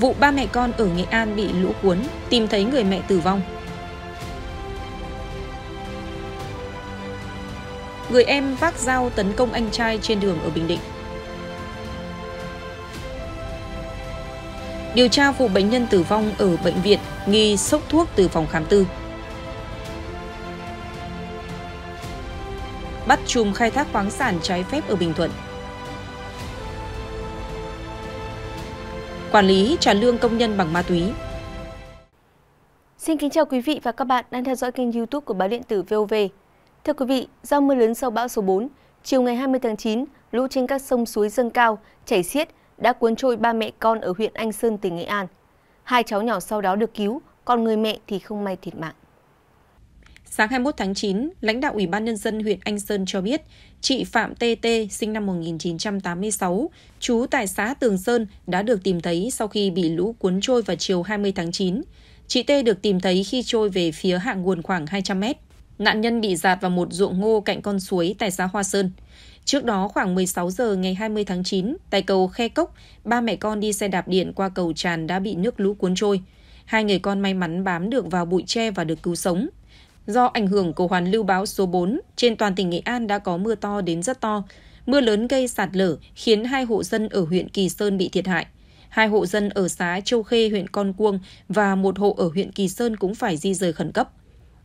Vụ ba mẹ con ở Nghệ An bị lũ cuốn, tìm thấy người mẹ tử vong. Người em vác dao tấn công anh trai trên đường ở Bình Định. Điều tra vụ bệnh nhân tử vong ở bệnh viện nghi sốc thuốc từ phòng khám tư. Bắt chùm khai thác khoáng sản trái phép ở Bình Thuận. quản lý trả lương công nhân bằng ma túy. Xin kính chào quý vị và các bạn đang theo dõi kênh YouTube của báo điện tử VOV. Thưa quý vị, do mưa lớn sau bão số 4, chiều ngày 20 tháng 9, lũ trên các sông suối dâng cao, chảy xiết đã cuốn trôi ba mẹ con ở huyện Anh Sơn, tỉnh Nghệ An. Hai cháu nhỏ sau đó được cứu, còn người mẹ thì không may thiệt mạng. Sáng 21 tháng 9, lãnh đạo Ủy ban Nhân dân huyện Anh Sơn cho biết, chị Phạm TT, sinh năm 1986, trú tại xã Tường Sơn đã được tìm thấy sau khi bị lũ cuốn trôi vào chiều 20 tháng 9. Chị T được tìm thấy khi trôi về phía hạ nguồn khoảng 200 mét. Nạn nhân bị giạt vào một ruộng ngô cạnh con suối tại xã Hoa Sơn. Trước đó khoảng 16 giờ ngày 20 tháng 9, tại cầu Khe Cốc, ba mẹ con đi xe đạp điện qua cầu tràn đã bị nước lũ cuốn trôi. Hai người con may mắn bám được vào bụi tre và được cứu sống do ảnh hưởng của hoàn lưu bão số 4, trên toàn tỉnh Nghệ An đã có mưa to đến rất to. Mưa lớn gây sạt lở khiến hai hộ dân ở huyện Kỳ Sơn bị thiệt hại. Hai hộ dân ở xã Châu Khê, huyện Con Cuông và một hộ ở huyện Kỳ Sơn cũng phải di rời khẩn cấp.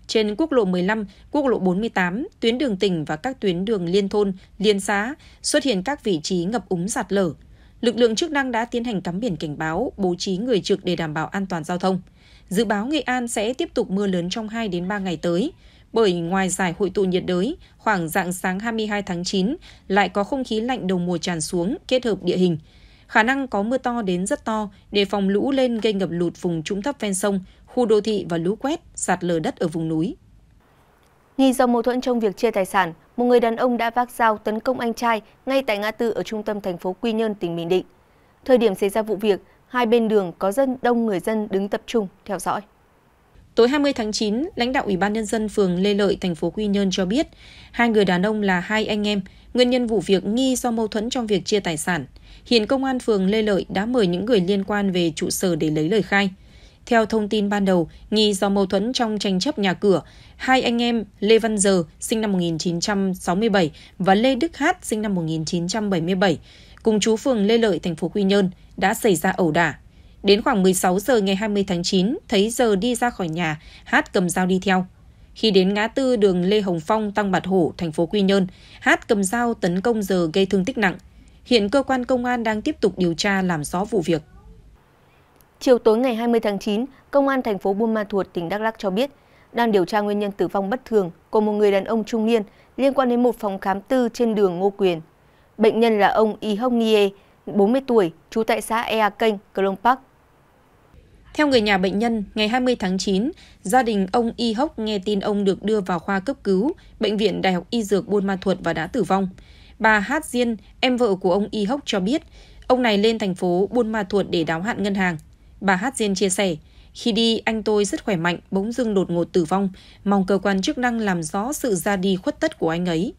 Trên quốc lộ 15, quốc lộ 48, tuyến đường tỉnh và các tuyến đường liên thôn, liên xã xuất hiện các vị trí ngập úng sạt lở. Lực lượng chức năng đã tiến hành cắm biển cảnh báo, bố trí người trực để đảm bảo an toàn giao thông. Dự báo Nghệ An sẽ tiếp tục mưa lớn trong 2 đến 3 ngày tới, bởi ngoài giải hội tụ nhiệt đới, khoảng dạng sáng 22 tháng 9 lại có không khí lạnh đầu mùa tràn xuống kết hợp địa hình. Khả năng có mưa to đến rất to để phòng lũ lên gây ngập lụt vùng trũng thấp ven sông, khu đô thị và lũ quét, sạt lở đất ở vùng núi. Nghi do mâu thuẫn trong việc chia tài sản, một người đàn ông đã vác dao tấn công anh trai ngay tại ngã tư ở trung tâm thành phố Quy Nhơn, tỉnh Bình Định. Thời điểm xảy ra vụ việc, hai bên đường có dân đông người dân đứng tập trung theo dõi. Tối 20 tháng 9, lãnh đạo Ủy ban nhân dân phường Lê Lợi, thành phố Quy Nhơn cho biết, hai người đàn ông là hai anh em, nguyên nhân vụ việc nghi do mâu thuẫn trong việc chia tài sản. Hiện công an phường Lê Lợi đã mời những người liên quan về trụ sở để lấy lời khai. Theo thông tin ban đầu, nghi do mâu thuẫn trong tranh chấp nhà cửa, hai anh em Lê Văn Giờ, sinh năm 1967 và Lê Đức Hát, sinh năm 1977, cùng chú phường Lê Lợi, thành phố Quy Nhơn, đã xảy ra ẩu đả. Đến khoảng 16 giờ ngày 20 tháng 9, thấy giờ đi ra khỏi nhà, Hát cầm dao đi theo. Khi đến ngã tư đường Lê Hồng Phong, Tăng Bạt Hổ, thành phố Quy Nhơn, Hát cầm dao tấn công giờ gây thương tích nặng. Hiện cơ quan công an đang tiếp tục điều tra làm rõ vụ việc. Chiều tối ngày 20 tháng 9, Công an thành phố Buôn Ma Thuột, tỉnh Đắk lắc cho biết đang điều tra nguyên nhân tử vong bất thường của một người đàn ông trung niên liên quan đến một phòng khám tư trên đường Ngô Quyền. Bệnh nhân là ông Y Hong Nie, 40 tuổi, trú tại xã Ea Kênh, Clong Park. Theo người nhà bệnh nhân, ngày 20 tháng 9, gia đình ông Y Hốc nghe tin ông được đưa vào khoa cấp cứu, Bệnh viện Đại học Y Dược Buôn Ma Thuột và đã tử vong. Bà Hát Diên, em vợ của ông Y Hốc cho biết, ông này lên thành phố Buôn Ma Thuột để đáo hạn ngân hàng. Bà Hát Diên chia sẻ, khi đi, anh tôi rất khỏe mạnh, bỗng dưng đột ngột tử vong, mong cơ quan chức năng làm rõ sự ra đi khuất tất của anh ấy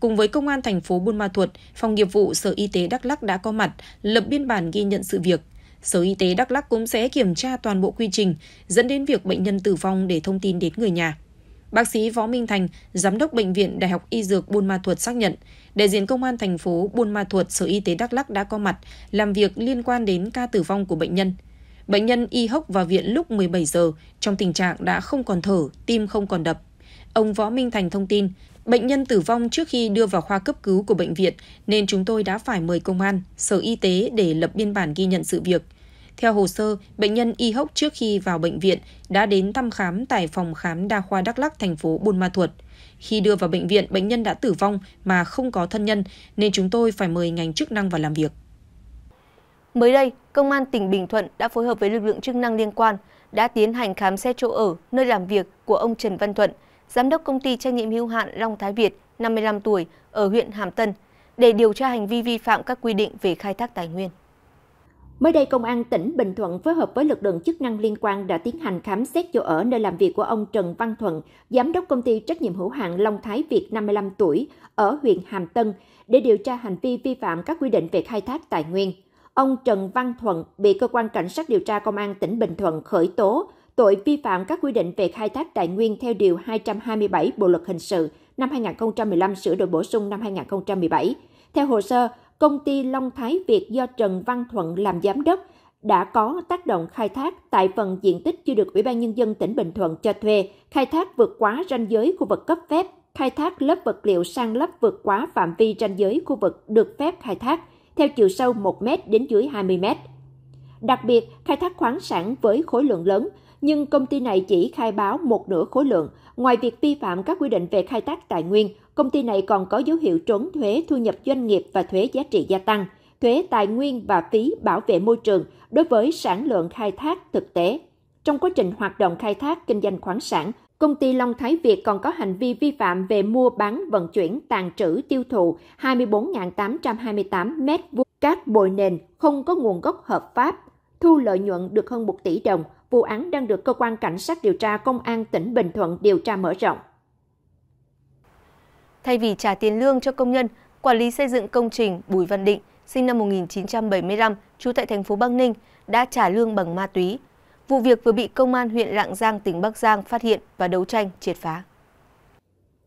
cùng với công an thành phố Buôn Ma Thuột, phòng nghiệp vụ Sở Y tế Đắk Lắk đã có mặt, lập biên bản ghi nhận sự việc. Sở Y tế Đắk Lắk cũng sẽ kiểm tra toàn bộ quy trình dẫn đến việc bệnh nhân tử vong để thông tin đến người nhà. Bác sĩ Võ Minh Thành, giám đốc bệnh viện Đại học Y Dược Buôn Ma Thuột xác nhận, đại diện công an thành phố Buôn Ma Thuột Sở Y tế Đắk Lắk đã có mặt làm việc liên quan đến ca tử vong của bệnh nhân. Bệnh nhân y hốc vào viện lúc 17 giờ, trong tình trạng đã không còn thở, tim không còn đập. Ông Võ Minh Thành thông tin, Bệnh nhân tử vong trước khi đưa vào khoa cấp cứu của bệnh viện nên chúng tôi đã phải mời công an, sở y tế để lập biên bản ghi nhận sự việc. Theo hồ sơ, bệnh nhân y hốc trước khi vào bệnh viện đã đến thăm khám tại phòng khám đa khoa Đắk lắc thành phố Buôn Ma Thuột. Khi đưa vào bệnh viện, bệnh nhân đã tử vong mà không có thân nhân nên chúng tôi phải mời ngành chức năng vào làm việc. Mới đây, Công an tỉnh Bình Thuận đã phối hợp với lực lượng chức năng liên quan đã tiến hành khám xét chỗ ở, nơi làm việc của ông Trần Văn Thuận – giám đốc công ty trách nhiệm hữu hạn Long Thái Việt, 55 tuổi, ở huyện Hàm Tân, để điều tra hành vi vi phạm các quy định về khai thác tài nguyên. Mới đây, Công an tỉnh Bình Thuận phối hợp với lực lượng chức năng liên quan đã tiến hành khám xét chỗ ở nơi làm việc của ông Trần Văn Thuận, giám đốc công ty trách nhiệm hữu hạn Long Thái Việt 55 tuổi ở huyện Hàm Tân để điều tra hành vi vi phạm các quy định về khai thác tài nguyên. Ông Trần Văn Thuận bị cơ quan cảnh sát điều tra công an tỉnh Bình Thuận khởi tố tội vi phạm các quy định về khai thác tài nguyên theo Điều 227 Bộ Luật Hình sự năm 2015 sửa đổi bổ sung năm 2017. Theo hồ sơ, công ty Long Thái Việt do Trần Văn Thuận làm giám đốc đã có tác động khai thác tại phần diện tích chưa được Ủy ban Nhân dân tỉnh Bình Thuận cho thuê, khai thác vượt quá ranh giới khu vực cấp phép, khai thác lớp vật liệu sang lấp vượt quá phạm vi ranh giới khu vực được phép khai thác, theo chiều sâu 1 m đến dưới 20 m. Đặc biệt, khai thác khoáng sản với khối lượng lớn nhưng công ty này chỉ khai báo một nửa khối lượng. Ngoài việc vi phạm các quy định về khai thác tài nguyên, công ty này còn có dấu hiệu trốn thuế thu nhập doanh nghiệp và thuế giá trị gia tăng, thuế tài nguyên và phí bảo vệ môi trường đối với sản lượng khai thác thực tế. Trong quá trình hoạt động khai thác kinh doanh khoáng sản, công ty Long Thái Việt còn có hành vi vi phạm về mua bán, vận chuyển, tàn trữ, tiêu thụ 24.828 mét vuông cát bồi nền không có nguồn gốc hợp pháp, thu lợi nhuận được hơn 1 tỷ đồng – vụ án đang được cơ quan cảnh sát điều tra công an tỉnh Bình Thuận điều tra mở rộng. Thay vì trả tiền lương cho công nhân, quản lý xây dựng công trình Bùi Văn Định, sinh năm 1975, trú tại thành phố Bắc Ninh, đã trả lương bằng ma túy. Vụ việc vừa bị công an huyện Lạng Giang, tỉnh Bắc Giang phát hiện và đấu tranh triệt phá.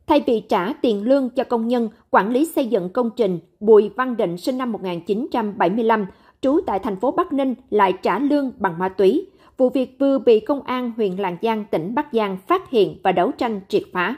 Thay vì trả tiền lương cho công nhân, quản lý xây dựng công trình Bùi Văn Định sinh năm 1975, trú tại thành phố Bắc Ninh lại trả lương bằng ma túy. Vụ việc vừa bị Công an huyện Lạng Giang, tỉnh Bắc Giang phát hiện và đấu tranh triệt phá.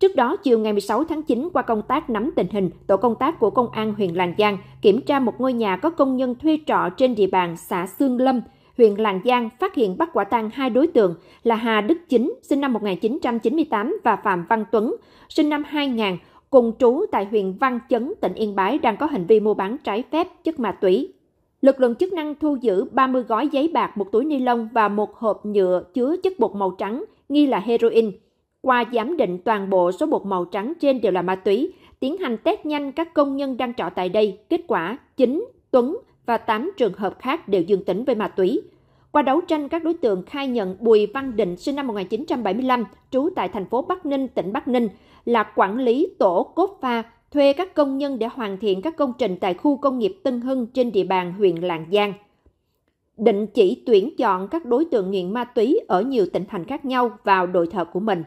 Trước đó, chiều ngày 16 tháng 9, qua công tác nắm tình hình, tổ công tác của Công an huyện Lạng Giang kiểm tra một ngôi nhà có công nhân thuê trọ trên địa bàn xã Sương Lâm, huyện Lạng Giang phát hiện bắt quả tang hai đối tượng là Hà Đức Chính, sinh năm 1998 và Phạm Văn Tuấn, sinh năm 2000, cùng trú tại huyện Văn Chấn, tỉnh Yên Bái đang có hành vi mua bán trái phép chất ma túy. Lực lượng chức năng thu giữ 30 gói giấy bạc, một túi ni lông và một hộp nhựa chứa chất bột màu trắng, nghi là heroin. Qua giám định toàn bộ số bột màu trắng trên đều là ma túy, tiến hành test nhanh các công nhân đang trọ tại đây, kết quả 9, Tuấn và 8 trường hợp khác đều dương tính với ma túy. Qua đấu tranh, các đối tượng khai nhận Bùi Văn Định sinh năm 1975, trú tại thành phố Bắc Ninh, tỉnh Bắc Ninh, là quản lý tổ cốt pha thuê các công nhân để hoàn thiện các công trình tại khu công nghiệp Tân Hưng trên địa bàn huyện Lạng Giang. Định chỉ tuyển chọn các đối tượng nghiện ma túy ở nhiều tỉnh thành khác nhau vào đội thợ của mình.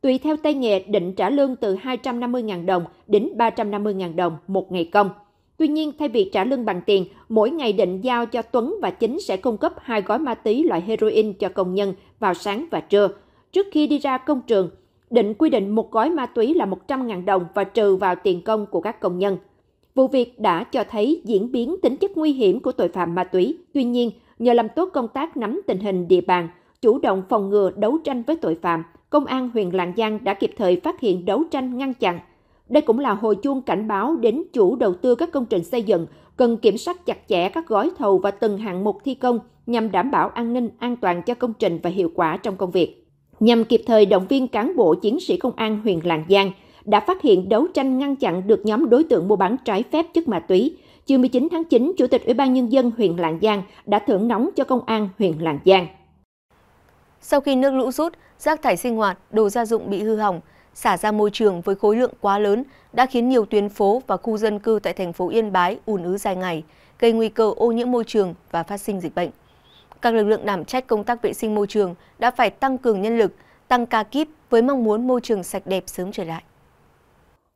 Tùy theo tay nghề, định trả lương từ 250.000 đồng đến 350.000 đồng một ngày công. Tuy nhiên, thay vì trả lương bằng tiền, mỗi ngày định giao cho Tuấn và Chính sẽ cung cấp hai gói ma túy loại heroin cho công nhân vào sáng và trưa. Trước khi đi ra công trường, định quy định một gói ma túy là 100.000 đồng và trừ vào tiền công của các công nhân. Vụ việc đã cho thấy diễn biến tính chất nguy hiểm của tội phạm ma túy. Tuy nhiên, nhờ làm tốt công tác nắm tình hình địa bàn, chủ động phòng ngừa đấu tranh với tội phạm, Công an huyện Lạng Giang đã kịp thời phát hiện đấu tranh ngăn chặn. Đây cũng là hồi chuông cảnh báo đến chủ đầu tư các công trình xây dựng cần kiểm soát chặt chẽ các gói thầu và từng hạng mục thi công nhằm đảm bảo an ninh an toàn cho công trình và hiệu quả trong công việc nhằm kịp thời động viên cán bộ chiến sĩ công an huyện Lạng Giang đã phát hiện đấu tranh ngăn chặn được nhóm đối tượng mua bán trái phép chất ma túy. Chiều 19 tháng 9, Chủ tịch Ủy ban Nhân dân huyện Lạng Giang đã thưởng nóng cho công an huyện Lạng Giang. Sau khi nước lũ rút, rác thải sinh hoạt, đồ gia dụng bị hư hỏng, xả ra môi trường với khối lượng quá lớn đã khiến nhiều tuyến phố và khu dân cư tại thành phố Yên Bái ùn ứ dài ngày, gây nguy cơ ô nhiễm môi trường và phát sinh dịch bệnh các lực lượng đảm trách công tác vệ sinh môi trường đã phải tăng cường nhân lực, tăng ca kíp với mong muốn môi trường sạch đẹp sớm trở lại.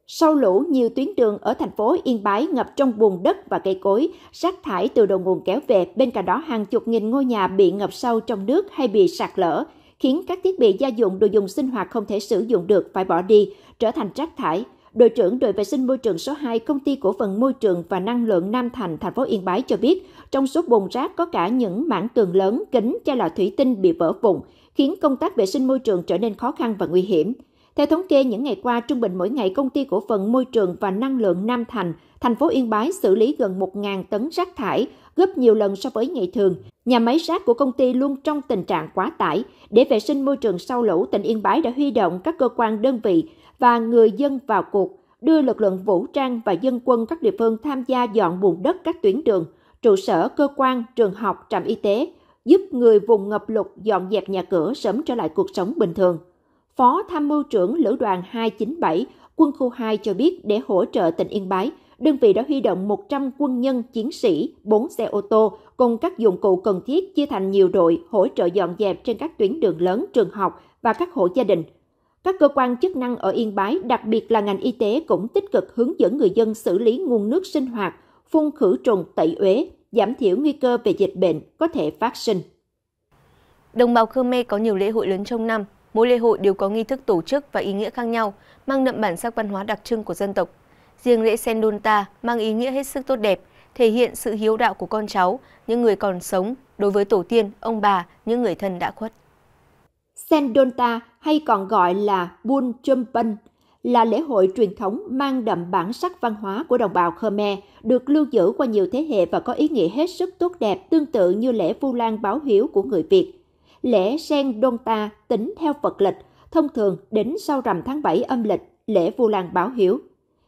Sau lũ, nhiều tuyến đường ở thành phố Yên Bái ngập trong bùn đất và cây cối, rác thải từ đầu nguồn kéo về, bên cạnh đó hàng chục nghìn ngôi nhà bị ngập sâu trong nước hay bị sạt lở, khiến các thiết bị gia dụng đồ dùng sinh hoạt không thể sử dụng được phải bỏ đi, trở thành rác thải đội trưởng đội vệ sinh môi trường số 2 công ty cổ phần môi trường và năng lượng Nam Thành, thành phố Yên Bái cho biết, trong số bồn rác có cả những mảng tường lớn, kính, chai lọ thủy tinh bị vỡ vụn, khiến công tác vệ sinh môi trường trở nên khó khăn và nguy hiểm. Theo thống kê, những ngày qua, trung bình mỗi ngày công ty cổ phần môi trường và năng lượng Nam Thành, thành phố Yên Bái xử lý gần 1.000 tấn rác thải, gấp nhiều lần so với ngày thường. Nhà máy rác của công ty luôn trong tình trạng quá tải. Để vệ sinh môi trường sau lũ, tỉnh Yên Bái đã huy động các cơ quan đơn vị và người dân vào cuộc, đưa lực lượng vũ trang và dân quân các địa phương tham gia dọn bùn đất các tuyến đường, trụ sở, cơ quan, trường học, trạm y tế, giúp người vùng ngập lụt dọn dẹp nhà cửa sớm trở lại cuộc sống bình thường. Phó Tham mưu trưởng Lữ đoàn 297, quân khu 2 cho biết để hỗ trợ tỉnh Yên Bái, đơn vị đã huy động 100 quân nhân, chiến sĩ, 4 xe ô tô cùng các dụng cụ cần thiết chia thành nhiều đội hỗ trợ dọn dẹp trên các tuyến đường lớn, trường học và các hộ gia đình – các cơ quan chức năng ở Yên Bái, đặc biệt là ngành y tế cũng tích cực hướng dẫn người dân xử lý nguồn nước sinh hoạt, phun khử trùng tẩy uế, giảm thiểu nguy cơ về dịch bệnh có thể phát sinh. Đồng bào Khmer có nhiều lễ hội lớn trong năm, mỗi lễ hội đều có nghi thức tổ chức và ý nghĩa khác nhau, mang đậm bản sắc văn hóa đặc trưng của dân tộc. Riêng lễ sen ta mang ý nghĩa hết sức tốt đẹp, thể hiện sự hiếu đạo của con cháu, những người còn sống đối với tổ tiên, ông bà, những người thân đã khuất. Sen ta hay còn gọi là Bun Chumpen, là lễ hội truyền thống mang đậm bản sắc văn hóa của đồng bào Khmer, được lưu giữ qua nhiều thế hệ và có ý nghĩa hết sức tốt đẹp tương tự như lễ Vu Lan báo hiếu của người Việt. Lễ Sen Đôn Ta tính theo Phật lịch, thông thường đến sau rằm tháng 7 âm lịch, lễ Vu Lan báo hiếu.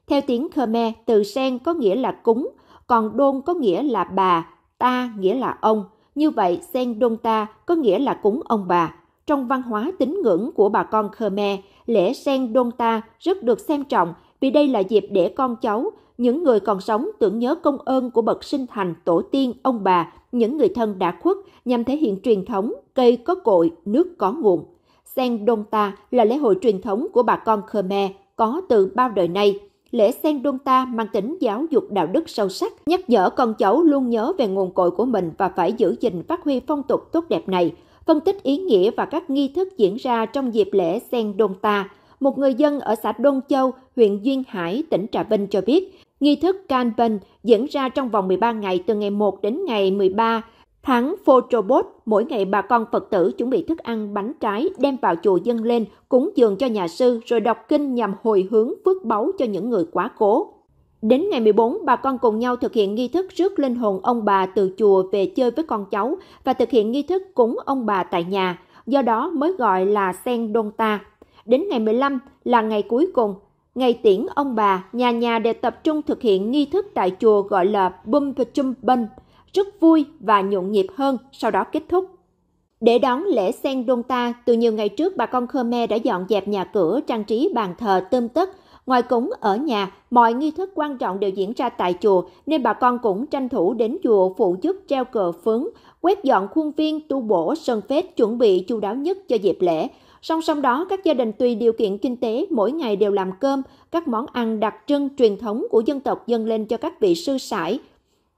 Theo tiếng Khmer, từ sen có nghĩa là cúng, còn đôn có nghĩa là bà, ta nghĩa là ông. Như vậy, sen đôn ta có nghĩa là cúng ông bà. Trong văn hóa tín ngưỡng của bà con Khmer, lễ sen đôn ta rất được xem trọng vì đây là dịp để con cháu, những người còn sống tưởng nhớ công ơn của bậc sinh thành tổ tiên, ông bà, những người thân đã khuất nhằm thể hiện truyền thống cây có cội, nước có nguồn. Sen Đôn Ta là lễ hội truyền thống của bà con Khmer có từ bao đời nay. Lễ Sen Đôn Ta mang tính giáo dục đạo đức sâu sắc, nhắc nhở con cháu luôn nhớ về nguồn cội của mình và phải giữ gìn phát huy phong tục tốt đẹp này, phân tích ý nghĩa và các nghi thức diễn ra trong dịp lễ Sen Đôn Ta. Một người dân ở xã Đôn Châu, huyện Duyên Hải, tỉnh Trà Vinh cho biết, nghi thức Kanban diễn ra trong vòng 13 ngày từ ngày 1 đến ngày 13 Tháng Photobot, mỗi ngày bà con Phật tử chuẩn bị thức ăn, bánh trái, đem vào chùa dâng lên, cúng dường cho nhà sư, rồi đọc kinh nhằm hồi hướng phước báu cho những người quá cố. Đến ngày 14, bà con cùng nhau thực hiện nghi thức rước linh hồn ông bà từ chùa về chơi với con cháu và thực hiện nghi thức cúng ông bà tại nhà, do đó mới gọi là sen đôn ta. Đến ngày 15 là ngày cuối cùng, ngày tiễn ông bà, nhà nhà đều tập trung thực hiện nghi thức tại chùa gọi là Bum Pachum Bân, rất vui và nhộn nhịp hơn, sau đó kết thúc. Để đón lễ sen đôn ta, từ nhiều ngày trước bà con Khmer đã dọn dẹp nhà cửa, trang trí bàn thờ tươm tất, Ngoài cúng ở nhà, mọi nghi thức quan trọng đều diễn ra tại chùa, nên bà con cũng tranh thủ đến chùa phụ giúp treo cờ phướng, quét dọn khuôn viên, tu bổ, sân phết, chuẩn bị chu đáo nhất cho dịp lễ. Song song đó, các gia đình tùy điều kiện kinh tế mỗi ngày đều làm cơm, các món ăn đặc trưng truyền thống của dân tộc dâng lên cho các vị sư sãi,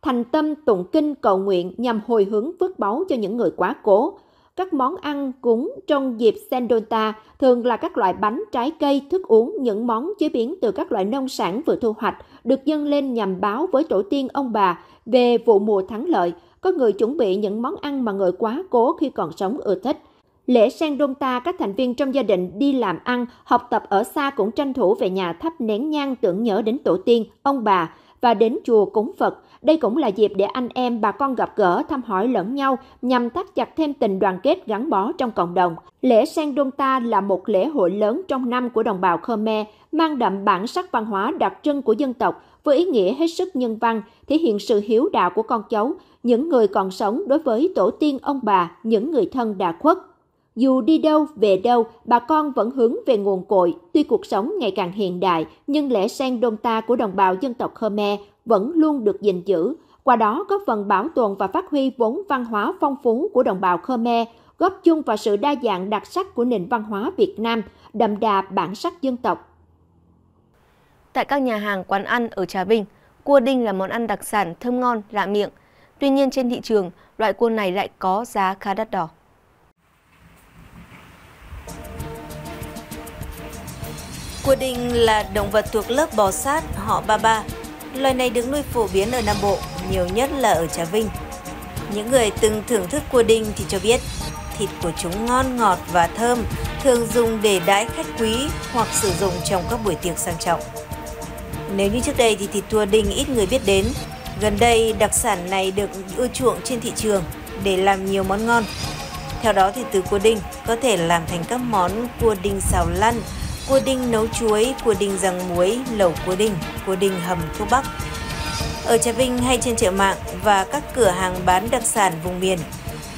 thành tâm tụng kinh cầu nguyện nhằm hồi hướng phước báu cho những người quá cố các món ăn cúng trong dịp Sendonta thường là các loại bánh, trái cây, thức uống, những món chế biến từ các loại nông sản vừa thu hoạch được dâng lên nhằm báo với tổ tiên ông bà về vụ mùa thắng lợi. Có người chuẩn bị những món ăn mà người quá cố khi còn sống ưa thích. Lễ Sendonta, các thành viên trong gia đình đi làm ăn, học tập ở xa cũng tranh thủ về nhà thắp nén nhang tưởng nhớ đến tổ tiên, ông bà và đến chùa cúng Phật. Đây cũng là dịp để anh em bà con gặp gỡ thăm hỏi lẫn nhau nhằm thắt chặt thêm tình đoàn kết gắn bó trong cộng đồng. Lễ Sen Đôn Ta là một lễ hội lớn trong năm của đồng bào Khmer, mang đậm bản sắc văn hóa đặc trưng của dân tộc với ý nghĩa hết sức nhân văn, thể hiện sự hiếu đạo của con cháu, những người còn sống đối với tổ tiên ông bà, những người thân đã khuất. Dù đi đâu, về đâu, bà con vẫn hướng về nguồn cội. Tuy cuộc sống ngày càng hiện đại, nhưng lẽ sen đôn ta của đồng bào dân tộc Khmer vẫn luôn được gìn giữ. Qua đó góp phần bảo tồn và phát huy vốn văn hóa phong phú của đồng bào Khmer, góp chung vào sự đa dạng đặc sắc của nền văn hóa Việt Nam, đậm đà bản sắc dân tộc. Tại các nhà hàng quán ăn ở Trà Vinh, cua đinh là món ăn đặc sản thơm ngon, lạ miệng. Tuy nhiên trên thị trường, loại cua này lại có giá khá đắt đỏ. Cua đinh là động vật thuộc lớp bò sát họ ba ba. Loài này được nuôi phổ biến ở Nam Bộ, nhiều nhất là ở Trà Vinh. Những người từng thưởng thức cua đinh thì cho biết, thịt của chúng ngon ngọt và thơm, thường dùng để đãi khách quý hoặc sử dụng trong các buổi tiệc sang trọng. Nếu như trước đây thì thịt cua đinh ít người biết đến, gần đây đặc sản này được ưa chuộng trên thị trường để làm nhiều món ngon. Theo đó thì từ cua đinh có thể làm thành các món cua đinh xào lăn, cua đinh nấu chuối, cua đinh rang muối, lẩu cua đinh, cua đinh hầm thuốc bắc. Ở Trà Vinh hay trên chợ mạng và các cửa hàng bán đặc sản vùng miền,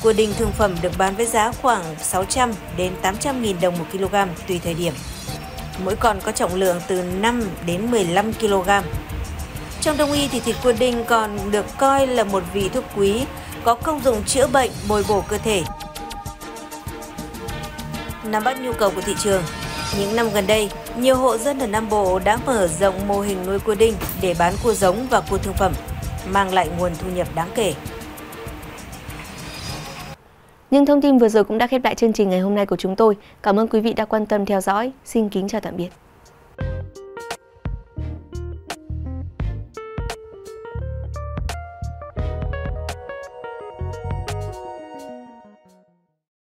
cua đinh thương phẩm được bán với giá khoảng 600 đến 800 nghìn đồng một kg tùy thời điểm. Mỗi con có trọng lượng từ 5 đến 15 kg. Trong đông y thì thịt cua đinh còn được coi là một vị thuốc quý có công dụng chữa bệnh, bồi bổ cơ thể. Nắm bắt nhu cầu của thị trường, những năm gần đây, nhiều hộ dân ở Nam Bộ đã mở rộng mô hình nuôi cua đinh để bán cua giống và cua thương phẩm, mang lại nguồn thu nhập đáng kể. Những thông tin vừa rồi cũng đã khép lại chương trình ngày hôm nay của chúng tôi. Cảm ơn quý vị đã quan tâm theo dõi. Xin kính chào tạm biệt.